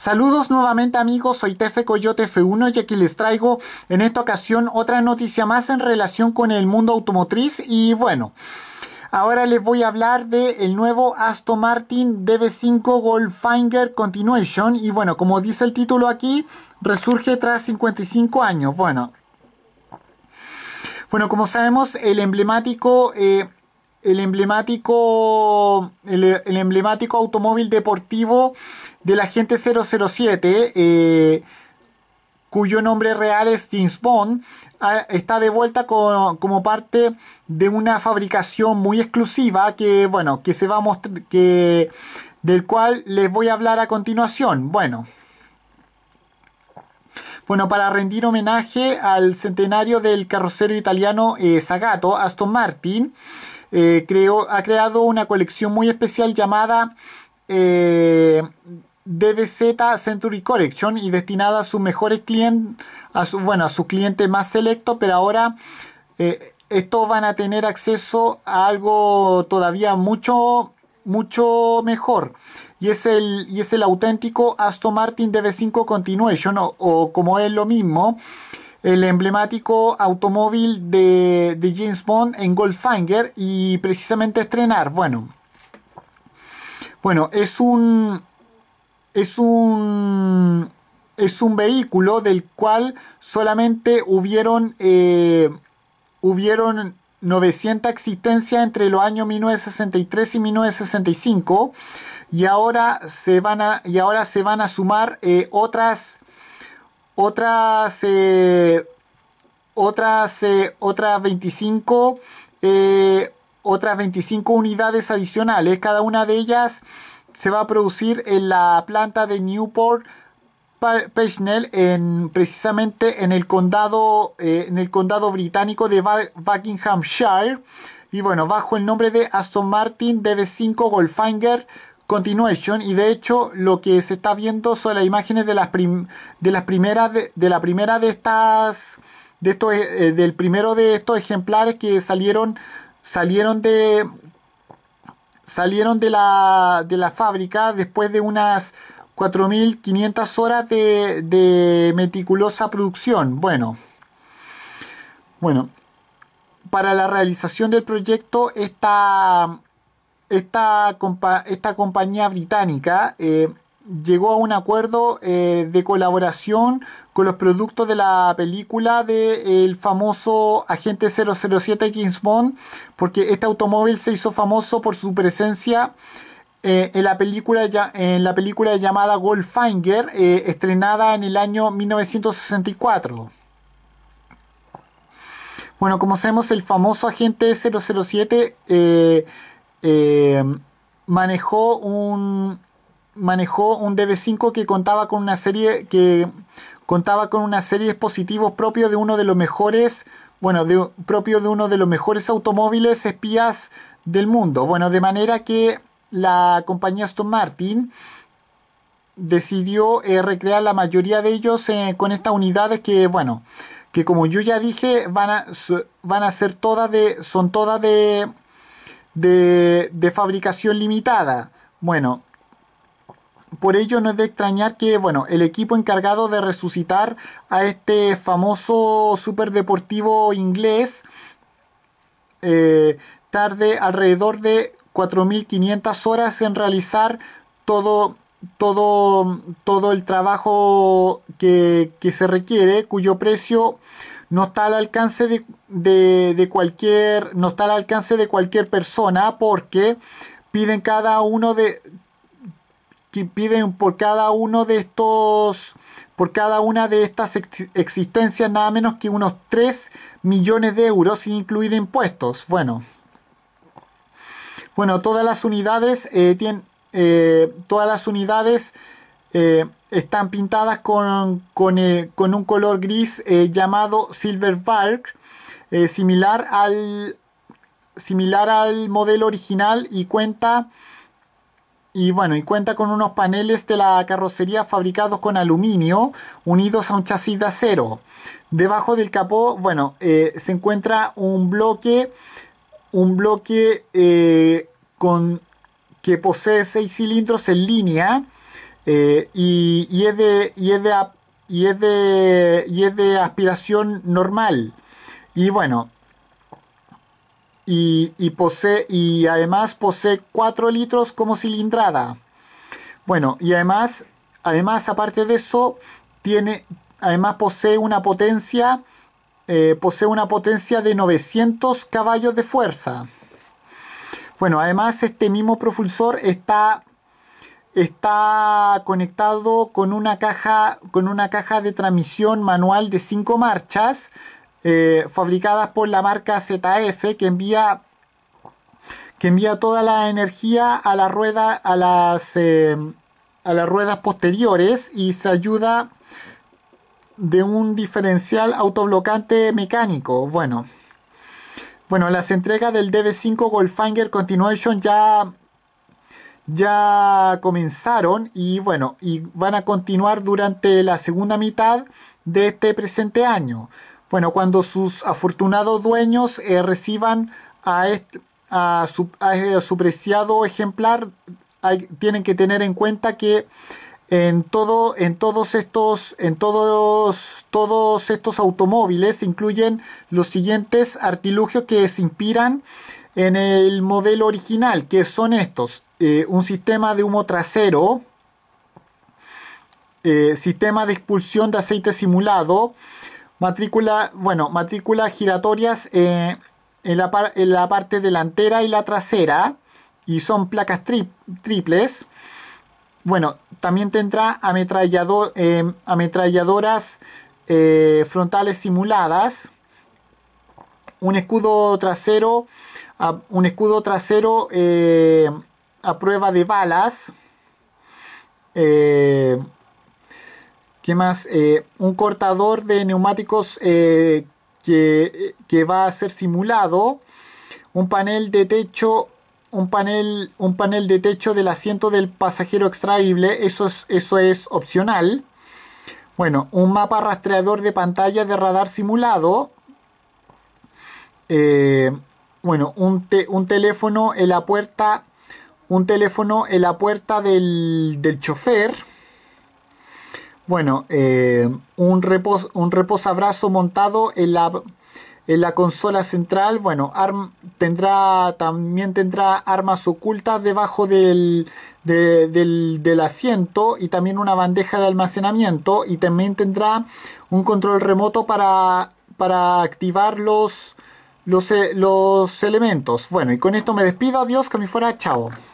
Saludos nuevamente amigos, soy Tefe Coyote F1 y aquí les traigo en esta ocasión otra noticia más en relación con el mundo automotriz y bueno, ahora les voy a hablar del nuevo Aston Martin DB5 Goldfinger Continuation y bueno, como dice el título aquí, resurge tras 55 años, bueno. Bueno, como sabemos, el emblemático... Eh, el emblemático, el, emblemático automóvil deportivo de la gente 007, eh, cuyo nombre real es James Bond, ah, está de vuelta como parte de una fabricación muy exclusiva que, bueno, que se va a mostrar, que, del cual les voy a hablar a continuación. Bueno. Bueno, para rendir homenaje al centenario del carrocero italiano Sagato eh, Zagato, Aston Martin, eh, ha creado una colección muy especial llamada eh, DBZ Century Collection y destinada a sus mejores clientes, a su, bueno, a sus clientes más selectos, pero ahora eh, estos van a tener acceso a algo todavía mucho, mucho mejor. Y es, el, y es el auténtico Aston Martin DB5 Continuation, o como es lo mismo, el emblemático automóvil de, James Bond en Goldfinger y precisamente estrenar. Bueno, bueno, es un es un es un vehículo del cual solamente hubieron eh, hubieron 900 existencias entre los años 1963 y 1965 y ahora se van a y ahora se van a sumar eh, otras otras, eh, otras, eh, otras 25 eh, otras 25 unidades adicionales. Cada una de ellas se va a producir en la planta de Newport Pagnell en precisamente en el condado en el condado británico de Buckinghamshire y bueno bajo el nombre de Aston Martin DB5 Goldfinger Continuation y de hecho lo que se está viendo son las imágenes de las, de las primeras de, la primera de estas de estos, eh, eh, del primero de estos ejemplares que salieron salieron de salieron de la, de la fábrica después de unas 4.500 horas de, de meticulosa producción. Bueno, bueno, para la realización del proyecto esta esta, esta compañía británica eh, llegó a un acuerdo eh, de colaboración con los productos de la película del eh, famoso agente 007 James Bond, porque este automóvil se hizo famoso por su presencia en, la película en la película llamada Goldfinger, estrenada en el año 1964. Bueno, como sabemos, el famoso agente 007 eh, manejó un manejó un DB5 que contaba con una serie que contaba con una serie de dispositivos propio de uno de los mejores bueno propio de uno de los mejores automóviles espías del mundo bueno de manera que la compañía Aston Martin decidió eh, recrear la mayoría de ellos eh, con estas unidades que bueno que como yo ya dije van a, van a ser todas de son todas de de, fabricación limitada. Bueno, por ello no es de extrañar que bueno, el equipo encargado de resucitar a este famoso superdeportivo inglés eh, tarde alrededor de 4.500 horas en realizar todo, todo, todo el trabajo que se requiere, cuyo precio no está al alcance de, cualquier, no está al alcance de cualquier persona porque piden cada uno de, piden por cada uno de estos, por cada una de estas existencias nada menos que unos 3 millones de euros sin incluir impuestos. Bueno, bueno, todas las unidades eh, tienen, eh, todas las unidades eh, están pintadas eh, con, un color gris eh, llamado Silver Bark, similar, al, similar al modelo original y cuenta, y, bueno, y cuenta con unos paneles de la carrocería fabricados con aluminio unidos a un chasis de acero. Debajo del capó, bueno, se encuentra un bloque, un bloque que posee seis cilindros en línea eh, y, es de, de, y, es de, es de aspiración normal. Y bueno, y, posee, y además posee 4 litros como cilindrada. Bueno, y además, además aparte de eso, tiene, además posee una potencia, eh, posee una potencia de 900 caballos de fuerza. Bueno, además este mismo propulsor está está conectado con una caja, con una caja de transmisión manual de 5 marchas eh, fabricadas por la marca ZF que envía, que envía toda la energía a la rueda a las, eh, a las ruedas posteriores y se ayuda de un diferencial autoblocante mecánico. Bueno, bueno, las entregas del DB5 Goldfinger Continuation ya ya comenzaron y bueno, y van a continuar durante la segunda mitad de este presente año. Bueno, cuando sus afortunados dueños eh, reciban a, este, a, su, preciado ejemplar, tienen que tener en cuenta que en todo en todos estos en todos todos estos automóviles incluyen los siguientes artilugios que se inspiran en el modelo original, que son estos. Eh, un sistema de humo trasero, eh, sistema de expulsión de aceite simulado, matrícula, bueno, matrículas giratorias eh, en, la parte delantera y la trasera, y son placas triples. Bueno, también tendrá ametralladoras frontales simuladas, un escudo trasero un escudo trasero eh, a prueba de balas. Eh, ¿Qué más? Eh, un cortador de neumáticos que, va a ser simulado. Un panel de techo. Un panel, un panel de techo del asiento del pasajero extraíble. Eso es, eso es opcional. Bueno, un mapa rastreador de pantalla de radar simulado bueno, un, teléfono en la puerta, un teléfono en la puerta del, chofer. Bueno, eh, un, repos, un reposabrazo montado en la, consola central. Bueno, tendrá, también tendrá armas ocultas debajo del, del, asiento y también una bandeja de almacenamiento. Y también tendrá un control remoto para, para activar los, los, eh, los elementos. Bueno, y con esto me despido. Adiós, que me fuera. Chao.